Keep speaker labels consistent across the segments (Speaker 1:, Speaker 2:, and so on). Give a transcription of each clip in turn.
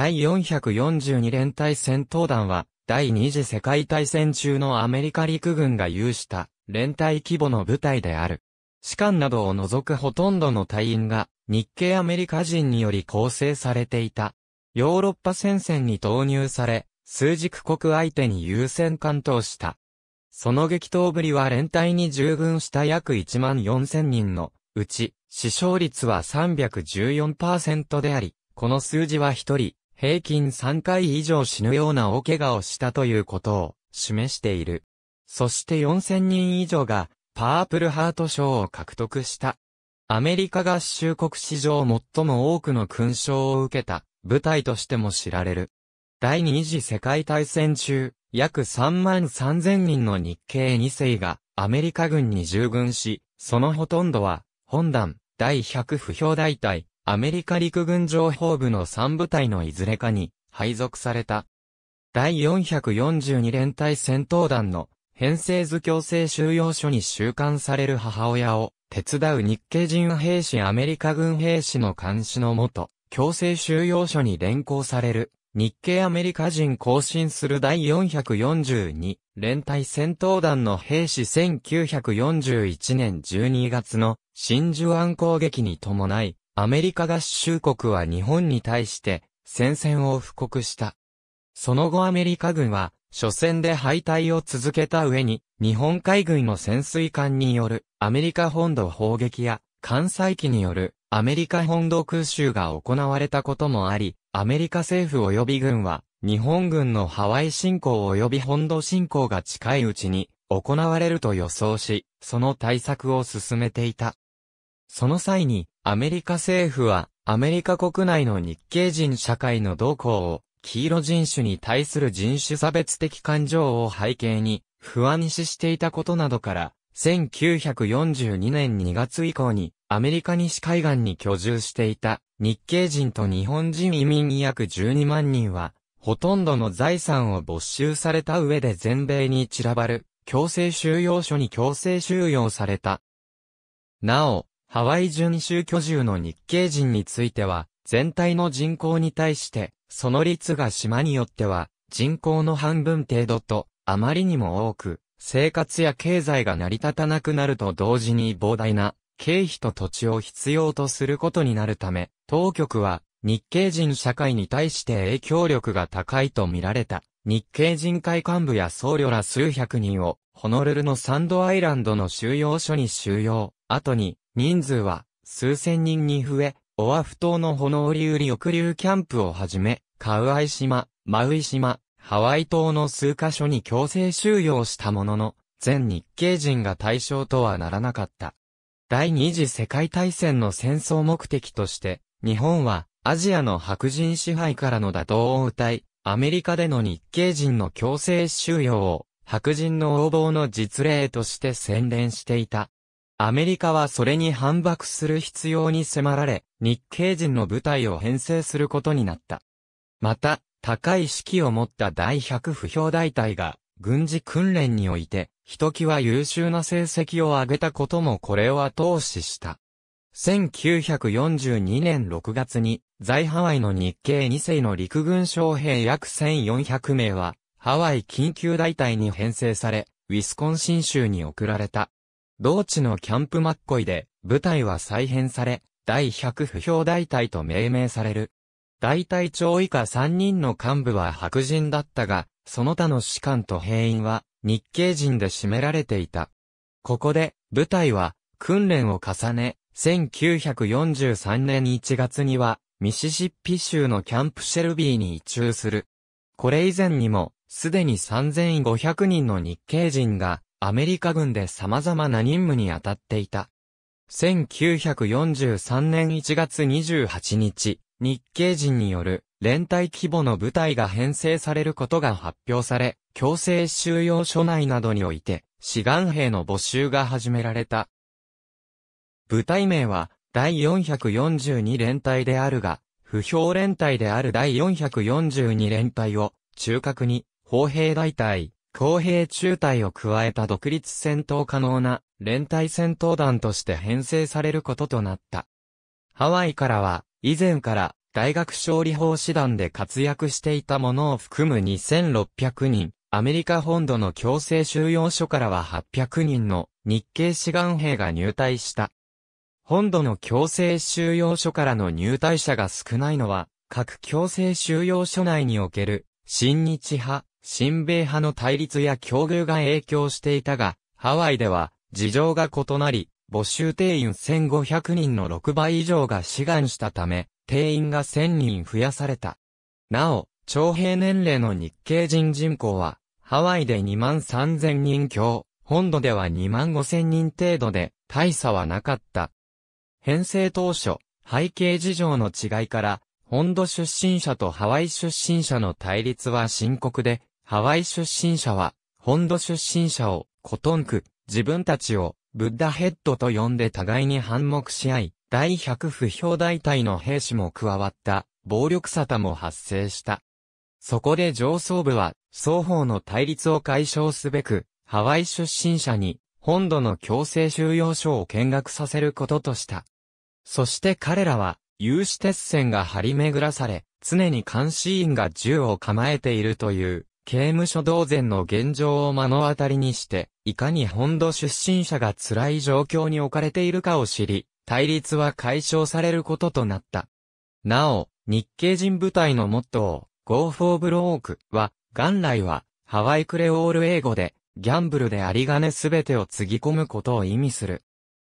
Speaker 1: 第442連隊戦闘団は、第二次世界大戦中のアメリカ陸軍が有した連隊規模の部隊である。士官などを除くほとんどの隊員が日系アメリカ人により構成されていた。ヨーロッパ戦線に投入され、数軸国相手に優先関東した。その激闘ぶりは連隊に従軍した約1万4000人のうち、死傷率は314%であり、この数字は1人平均3回以上死ぬような大怪我をしたということを示している。そして4000人以上がパープルハート賞を獲得した。アメリカ合衆国史上最も多くの勲章を受けた舞台としても知られる。第二次世界大戦中、約3万3000人の日系2世がアメリカ軍に従軍し、そのほとんどは、本団、第100不評大隊、アメリカ陸軍情報部の3部隊のいずれかに配属された。第442連隊戦闘団の編成図強制収容所に収監される母親を手伝う日系人兵士アメリカ軍兵士の監視のもと、強制収容所に連行される日系アメリカ人更新する第442連隊戦闘団の兵士1941年12月の真珠湾攻撃に伴いアメリカ合衆国は日本に対して戦線を布告した。その後アメリカ軍は、初戦で敗退を続けた上に、日本海軍の潜水艦によるアメリカ本土砲撃や、艦載機によるアメリカ本土空襲が行われたこともあり、アメリカ政府及び軍は、日本軍のハワイ侵攻及び本土侵攻が近いうちに行われると予想し、その対策を進めていた。その際に、アメリカ政府は、アメリカ国内の日系人社会の動向を、黄色人種に対する人種差別的感情を背景に、不安視していたことなどから、1942年2月以降に、アメリカ西海岸に居住していた、日系人と日本人移民約12万人は、ほとんどの財産を没収された上で全米に散らばる、強制収容所に強制収容された。なお、ハワイ準州居住の日系人については、全体の人口に対して、その率が島によっては、人口の半分程度と、あまりにも多く、生活や経済が成り立たなくなると同時に膨大な経費と土地を必要とすることになるため、当局は日系人社会に対して影響力が高いと見られた日系人会幹部や僧侶ら数百人をホノルルのサンドアイランドの収容所に収容、後に人数は数千人に増え、オアフ島のホノオリウリ抑留キャンプをはじめ、カウアイ島、マウイ島、ハワイ島の数カ所に強制収容したものの、全日系人が対象とはならなかった。第二次世界大戦の戦争目的として、日本はアジアの白人支配からの打倒を謳い、アメリカでの日系人の強制収容を白人の横暴の実例として宣伝していた。アメリカはそれに反駁する必要に迫られ、日系人の部隊を編成することになった。また、高い指揮を持った第100不評大隊が、軍事訓練において、ひときわ優秀な成績を上げたこともこれを後押しした。1942年6月に、在ハワイの日系2世の陸軍将兵約1400名は、ハワイ緊急大隊に編成され、ウィスコンシン州に送られた。同地のキャンプマッコイで、部隊は再編され、第100不評大隊と命名される。大隊長以下3人の幹部は白人だったが、その他の士官と兵員は日系人で占められていた。ここで、部隊は訓練を重ね、1943年1月には、ミシシッピ州のキャンプシェルビーに移駐する。これ以前にも、すでに3500人の日系人がアメリカ軍で様々な任務に当たっていた。1943年1月28日、日系人による連帯規模の部隊が編成されることが発表され、強制収容所内などにおいて、志願兵の募集が始められた。部隊名は、第442連隊であるが、不評連隊である第442連隊を、中核に、砲兵大隊、公平中隊を加えた独立戦闘可能な連帯戦闘団として編成されることとなった。ハワイからは、以前から大学勝利法師団で活躍していた者を含む2600人、アメリカ本土の強制収容所からは800人の日系志願兵が入隊した。本土の強制収容所からの入隊者が少ないのは、各強制収容所内における、親日派、新米派の対立や境遇が影響していたが、ハワイでは事情が異なり、募集定員1500人の6倍以上が志願したため、定員が1000人増やされた。なお、徴兵年齢の日系人人口は、ハワイで2万3000人強、本土では2万5000人程度で、大差はなかった。編成当初、背景事情の違いから、本土出身者とハワイ出身者の対立は深刻で、ハワイ出身者は、本土出身者を、コトンク、自分たちを、ブッダヘッドと呼んで互いに反目し合い、第100不評大隊の兵士も加わった、暴力沙汰も発生した。そこで上層部は、双方の対立を解消すべく、ハワイ出身者に、本土の強制収容所を見学させることとした。そして彼らは、有刺鉄線が張り巡らされ、常に監視員が銃を構えているという、刑務所同然の現状を目の当たりにして、いかに本土出身者が辛い状況に置かれているかを知り、対立は解消されることとなった。なお、日系人部隊のモットー、Go for Broke は、元来は、ハワイクレオール英語で、ギャンブルでありがねすべてをつぎ込むことを意味する。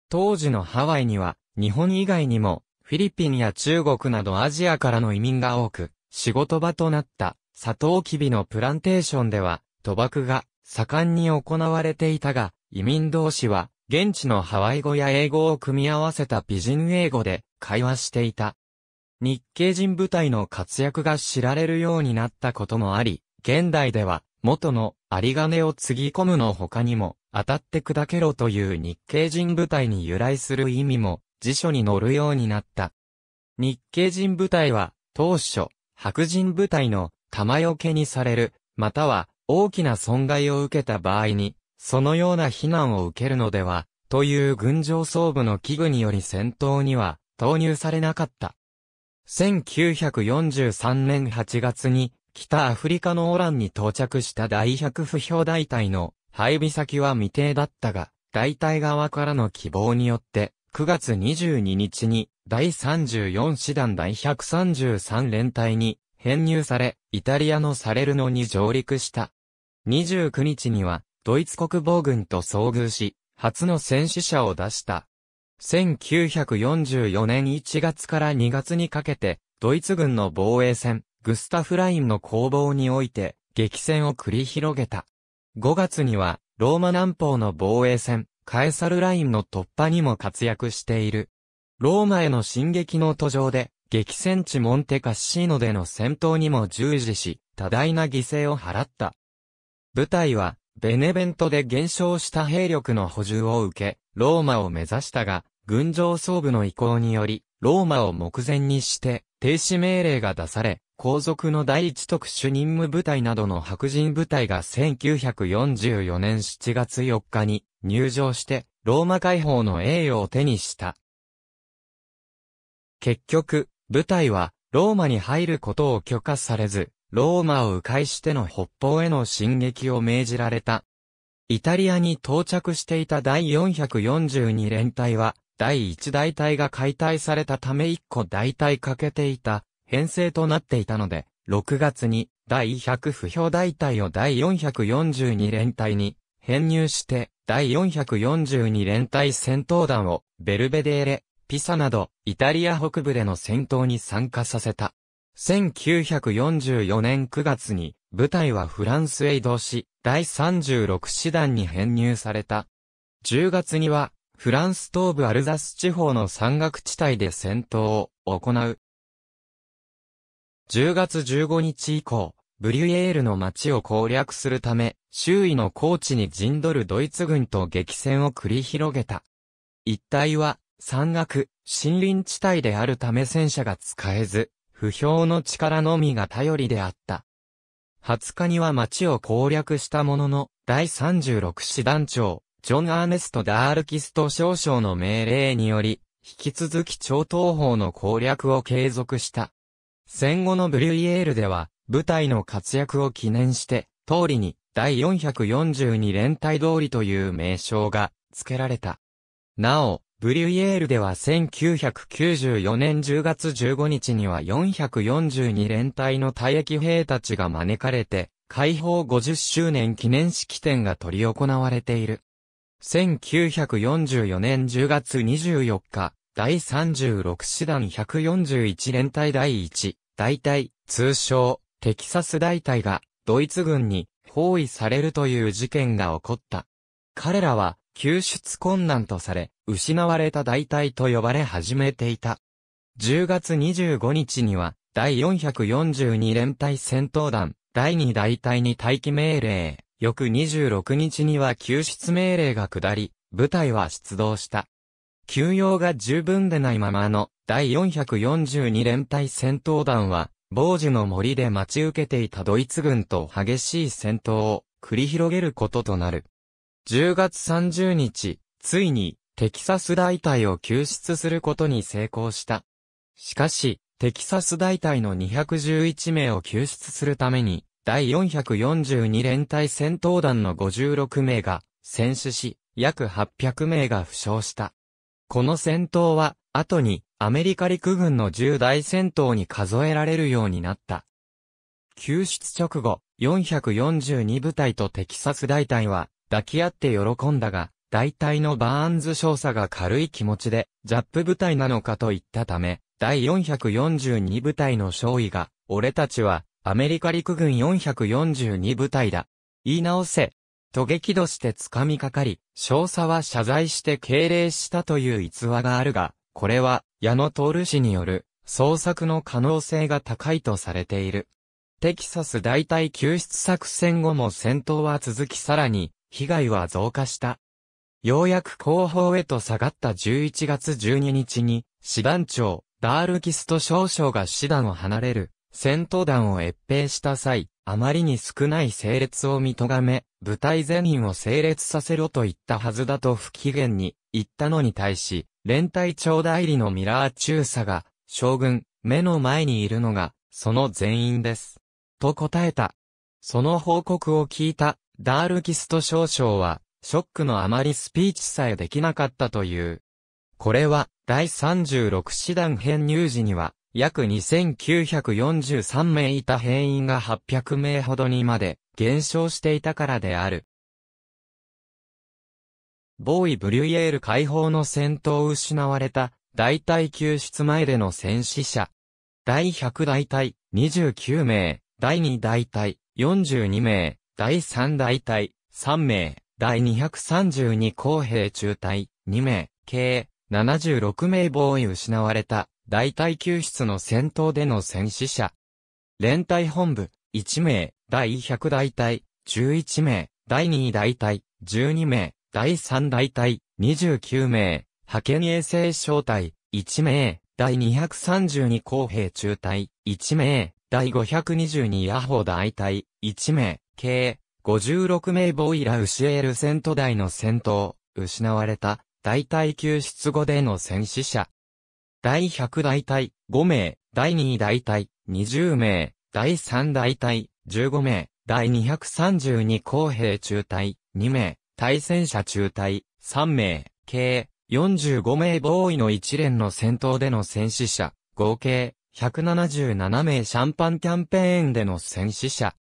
Speaker 1: 当時のハワイには、日本以外にも、フィリピンや中国などアジアからの移民が多く、仕事場となった。サトウキビのプランテーションでは、賭博が盛んに行われていたが、移民同士は、現地のハワイ語や英語を組み合わせた美人英語で会話していた。日系人部隊の活躍が知られるようになったこともあり、現代では元の有り金をつぎ込むの他にも、当たって砕けろという日系人部隊に由来する意味も辞書に載るようになった。日系人部隊は当初、白人部隊の玉よけにされる、または、大きな損害を受けた場合に、そのような非難を受けるのでは、という軍上装部の器具により戦闘には投入されなかった。1943年8月に北アフリカのオランに到着した第100不評大隊の配備先は未定だったが、大隊側からの希望によって9月22日に第34師団第133連隊に編入され、イタリアのサレルノに上陸した。29日には、ドイツ国防軍と遭遇し、初の戦死者を出した。1944年1月から2月にかけて、ドイツ軍の防衛戦、グスタフラインの攻防において、激戦を繰り広げた。5月には、ローマ南方の防衛戦、カエサルラインの突破にも活躍している。ローマへの進撃の途上で、激戦地モンテカッシーノでの戦闘にも従事し、多大な犠牲を払った。部隊は、ベネベントで減少した兵力の補充を受け、ローマを目指したが、軍上総部の意向により、ローマを目前にして、停止命令が出され、皇族の第一特殊任務部隊などの白人部隊が1944年7月4日に入場して、ローマ解放の栄誉を手にした。結局、部隊は、ローマに入ることを許可されず、ローマを迂回しての北方への進撃を命じられた。イタリアに到着していた第442連隊は、第1大隊が解体されたため1個大隊欠けていた、編成となっていたので、6月に第100不評大隊を第442連隊に編入して、第442連隊戦闘団をベルベデーレ、ピサなど、イタリア北部での戦闘に参加させた。1944年9月に、部隊はフランスへ移動し、第36師団に編入された。10月には、フランス東部アルザス地方の山岳地帯で戦闘を行う。10月15日以降、ブリュエールの町を攻略するため、周囲の高地に陣取るドイツ軍と激戦を繰り広げた。一帯は、山岳、森林地帯であるため戦車が使えず、不評の力のみが頼りであった。20日には町を攻略したものの、第36師団長、ジョン・アーネスト・ダールキスト少将の命令により、引き続き超東方の攻略を継続した。戦後のブリュイエールでは、部隊の活躍を記念して、通りに、第442連隊通りという名称が付けられた。なお、ブリュイエールでは1994年10月15日には442連隊の退役兵たちが招かれて、解放50周年記念式典が執り行われている。1944年10月24日、第36師団141連隊第1、大隊、通称、テキサス大隊が、ドイツ軍に包囲されるという事件が起こった。彼らは、救出困難とされ、失われた大隊と呼ばれ始めていた。10月25日には、第442連隊戦闘団、第2大隊に待機命令、翌26日には救出命令が下り、部隊は出動した。休養が十分でないままの第442連隊戦闘団は、傍受の森で待ち受けていたドイツ軍と激しい戦闘を繰り広げることとなる。10月30日、ついにテキサス大隊を救出することに成功した。しかし、テキサス大隊の211名を救出するために、第442連隊戦闘団の56名が戦死し、約800名が負傷した。この戦闘は、後にアメリカ陸軍の重大戦闘に数えられるようになった。救出直後、442部隊とテキサス大隊は抱き合って喜んだが、大体のバーンズ少佐が軽い気持ちで、ジャップ部隊なのかと言ったため、第442部隊の勝尉が、俺たちは、アメリカ陸軍442部隊だ。言い直せ。と激怒して掴みかかり、少佐は謝罪して敬礼したという逸話があるが、これは、矢野徹氏による、捜索の可能性が高いとされている。テキサス大隊救出作戦後も戦闘は続きさらに、被害は増加した。ようやく後方へと下がった11月12日に、師団長、ダールキスト少将が師団を離れる、戦闘団を越兵した際、あまりに少ない整列を見とがめ、部隊全員を整列させろと言ったはずだと不機嫌に言ったのに対し、連隊長代理のミラー中佐が、将軍、目の前にいるのが、その全員です。と答えた。その報告を聞いた、ダールキスト少将は、ショックのあまりスピーチさえできなかったという。これは、第36師団編入時には、約2943名いた兵員が800名ほどにまで減少していたからである。ボーイ・ブリュイエール解放の戦闘を失われた、大隊救出前での戦死者。第100大隊、29名、第2大隊、42名、第3大隊、3名。第232公兵中隊、2名、計、76名防衛失われた、大隊救出の戦闘での戦死者。連隊本部、1名、第100大隊、11名、第2大隊、12名、第3大隊、29名、派遣衛星小隊、1名、第232公兵中隊、1名、第522野砲大隊、1名、計、56名ボイラ・ウシエールセント大の戦闘、失われた、大隊救出後での戦死者。第100大隊、5名、第2大隊、20名、第3大隊、15名、第232公兵中隊、2名、対戦車中隊、3名、計、45名ボーイの一連の戦闘での戦死者、合計、177名シャンパンキャンペーンでの戦死者。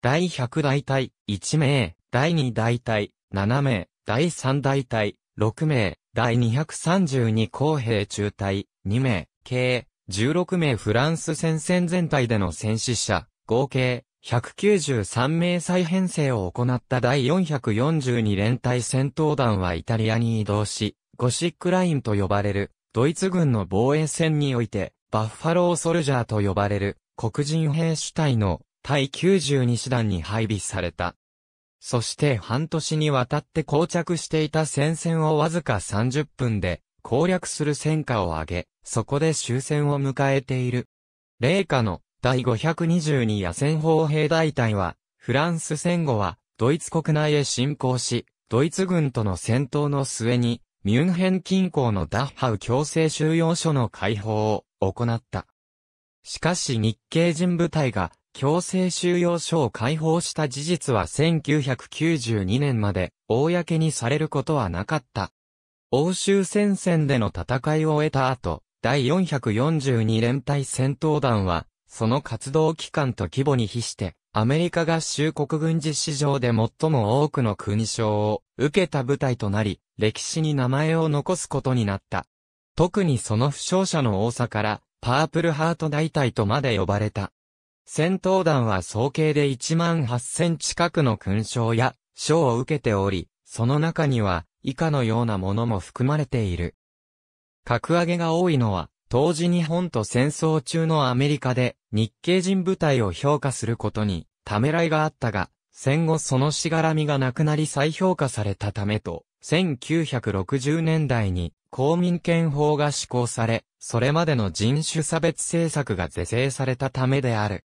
Speaker 1: 第100大隊、1名、第2大隊、7名、第3大隊、6名、第232公兵中隊、2名、計、16名フランス戦線全体での戦死者、合計、193名再編成を行った第442連隊戦闘団はイタリアに移動し、ゴシックラインと呼ばれる、ドイツ軍の防衛戦において、バッファローソルジャーと呼ばれる、黒人兵主隊の第92師団に配備された。そして半年にわたって膠着していた戦線をわずか30分で攻略する戦果を上げ、そこで終戦を迎えている。霊下の第522野戦砲兵大隊は、フランス戦後はドイツ国内へ侵攻し、ドイツ軍との戦闘の末に、ミュンヘン近郊のダッハウ強制収容所の解放を行った。しかし日系人部隊が強制収容所を解放した事実は1992年まで公にされることはなかった。欧州戦線での戦いを終えた後、第442連隊戦闘団は、その活動期間と規模に比して、アメリカ合衆国軍事史上で最も多くの国章を受けた部隊となり、歴史に名前を残すことになった。特にその負傷者の多さから、パープルハート大隊とまで呼ばれた。戦闘団は総計で1万8000近くの勲章や賞を受けており、その中には以下のようなものも含まれている。格上げが多いのは、当時日本と戦争中のアメリカで日系人部隊を評価することにためらいがあったが、戦後そのしがらみがなくなり再評価されたためと、1960年代に公民権法が施行され、それまでの人種差別政策が是正されたためである。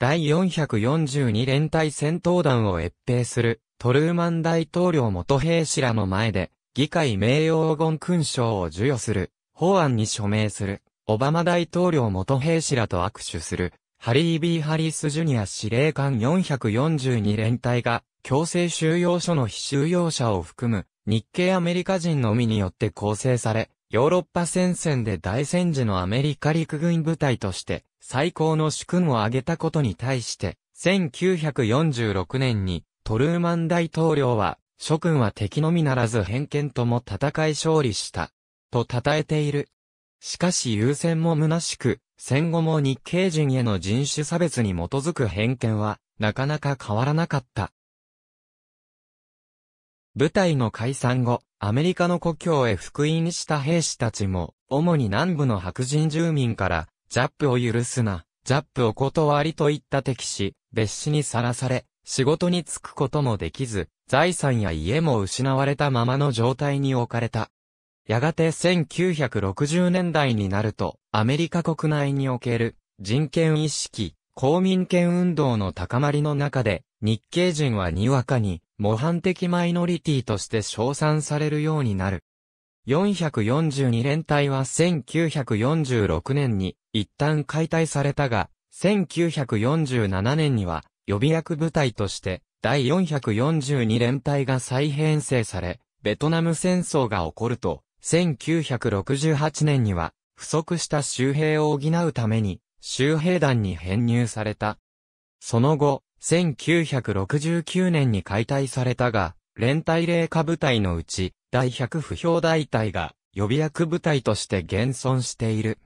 Speaker 1: 第442連隊戦闘団を越兵するトルーマン大統領元兵士らの前で議会名誉黄金勲章を授与する法案に署名するオバマ大統領元兵士らと握手するハリー・ビー・ハリス・ジュニア司令官442連隊が強制収容所の非収容者を含む日系アメリカ人のみによって構成され、ヨーロッパ戦線で大戦時のアメリカ陸軍部隊として最高の主君を挙げたことに対して、1946年にトルーマン大統領は、諸君は敵のみならず偏見とも戦い勝利した、と称えている。しかし優先も虚しく、戦後も日系人への人種差別に基づく偏見は、なかなか変わらなかった。部隊の解散後、アメリカの故郷へ復員した兵士たちも、主に南部の白人住民から、ジャップを許すな、ジャップお断りといった敵視、別紙にさらされ、仕事に就くこともできず、財産や家も失われたままの状態に置かれた。やがて1960年代になると、アメリカ国内における人権意識、公民権運動の高まりの中で、日系人はにわかに模範的マイノリティとして称賛されるようになる。442連隊は1946年に一旦解体されたが、1947年には予備役部隊として第442連隊が再編成され、ベトナム戦争が起こると、1968年には不足した周兵を補うために、周兵団に編入された。その後、1969年に解体されたが、連隊霊下部隊のうち、第100不評大隊が予備役部隊として現存している。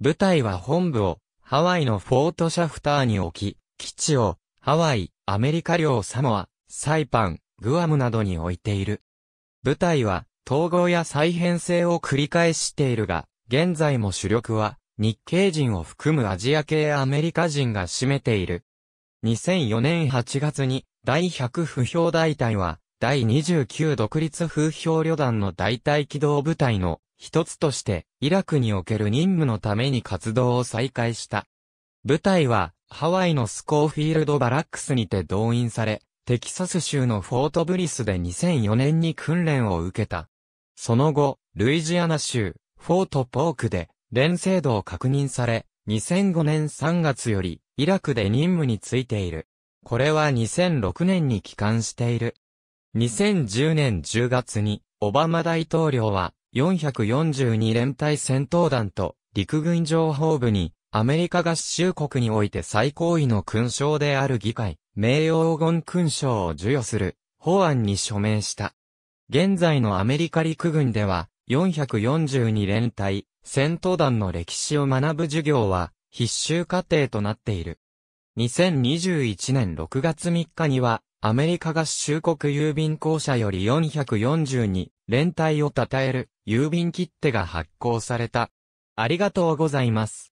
Speaker 1: 部隊は本部をハワイのフォートシャフターに置き、基地をハワイ、アメリカ領サモア、サイパン、グアムなどに置いている。部隊は統合や再編成を繰り返しているが、現在も主力は日系人を含むアジア系アメリカ人が占めている2004年8月に、第100不評大隊は、第29独立風評旅団の大隊機動部隊の一つとして、イラクにおける任務のために活動を再開した。部隊は、ハワイのスコーフィールドバラックスにて動員され、テキサス州のフォートブリスで2004年に訓練を受けた。その後、ルイジアナ州、フォートポークで、連制度を確認され、2005年3月より、イラクで任務についている。これは2006年に帰還している。2010年10月に、オバマ大統領は、442連隊戦闘団と、陸軍情報部に、アメリカ合衆国において最高位の勲章である議会、名誉黄金勲章を授与する、法案に署名した。現在のアメリカ陸軍では、442連隊、戦闘団の歴史を学ぶ授業は、必修課程となっている。2021年6月3日には、アメリカ合衆国郵便公社より442連帯を称える郵便切手が発行された。ありがとうございます。